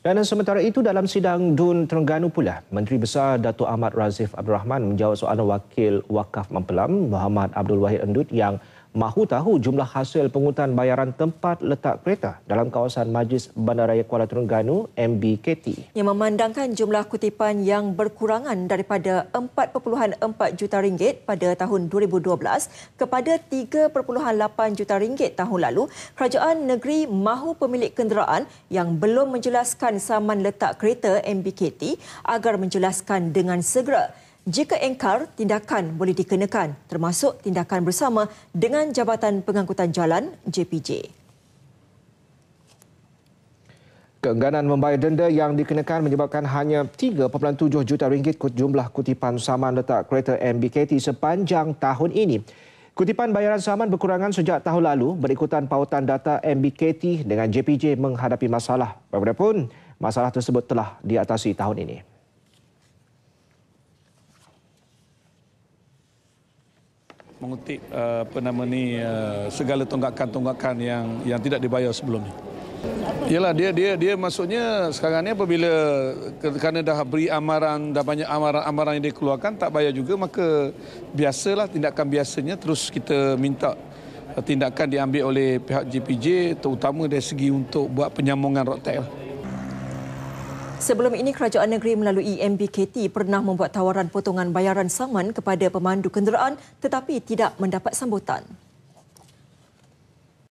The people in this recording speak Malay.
Dan sementara itu dalam sidang DUN Terengganu pula, Menteri Besar Datuk Ahmad Razif Abdul Rahman menjawab soalan wakil wakaf Mempelam Muhammad Abdul Wahid Endut yang mahu tahu jumlah hasil penghutan bayaran tempat letak kereta dalam kawasan Majlis Bandaraya Kuala Terengganu MBKT. Yang memandangkan jumlah kutipan yang berkurangan daripada 4.4 juta ringgit pada tahun 2012 kepada 3.8 juta ringgit tahun lalu, kerajaan negeri mahu pemilik kenderaan yang belum menjelaskan saman letak kereta MBKT agar menjelaskan dengan segera. Jika engkar, tindakan boleh dikenakan termasuk tindakan bersama dengan Jabatan Pengangkutan Jalan JPJ. Keengganan membayar denda yang dikenakan menyebabkan hanya 3.7 juta ringgit jumlah kutipan saman letak kereta MBKT sepanjang tahun ini. Kutipan bayaran saman berkurangan sejak tahun lalu berikutan pautan data MBKT dengan JPJ menghadapi masalah. Bagaimanapun, masalah tersebut telah diatasi tahun ini. mengutip uh, apa nama ni uh, segala tonggakan-tonggakan yang yang tidak dibayar sebelum ni. Yalah dia dia dia maksudnya sekarang ni apabila kerana dah beri amaran dah banyak amaran-amaran yang dikeluarkan tak bayar juga maka biasalah tindakan biasanya terus kita minta uh, tindakan diambil oleh pihak JPJ terutama dari segi untuk buat penyambungan rotel. Sebelum ini, Kerajaan Negeri melalui e MBKT pernah membuat tawaran potongan bayaran saman kepada pemandu kenderaan tetapi tidak mendapat sambutan.